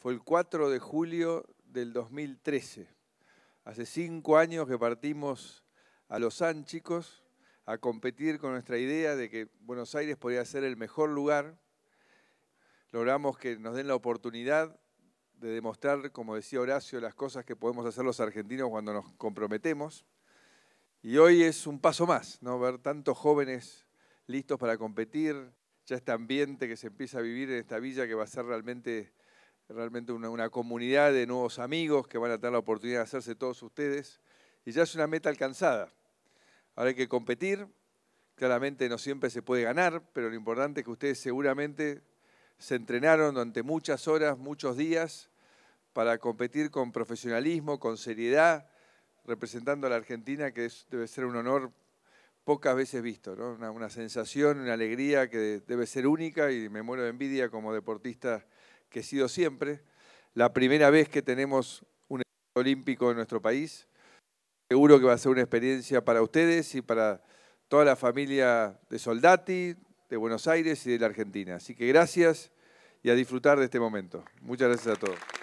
Fue el 4 de julio del 2013. Hace cinco años que partimos a Los Ánchicos a competir con nuestra idea de que Buenos Aires podía ser el mejor lugar. Logramos que nos den la oportunidad de demostrar, como decía Horacio, las cosas que podemos hacer los argentinos cuando nos comprometemos. Y hoy es un paso más, ¿no? Ver tantos jóvenes listos para competir, ya este ambiente que se empieza a vivir en esta villa que va a ser realmente realmente una, comunidad de nuevos amigos que van a tener la oportunidad de hacerse todos ustedes. Y ya es una meta alcanzada. Ahora hay que competir. Claramente no siempre se puede ganar, pero lo importante es que ustedes seguramente se entrenaron durante muchas horas, muchos días, para competir con profesionalismo, con seriedad, representando a la Argentina, que debe ser un honor pocas veces visto, una, una sensación, una alegría que debe ser única y me muero de envidia como deportista que ha sido siempre. La primera vez que tenemos un olímpico en nuestro país. Seguro que va a ser una experiencia para ustedes y para toda la familia de Soldati, de Buenos Aires y de la Argentina. Así que gracias y a disfrutar de este momento. Muchas gracias a todos.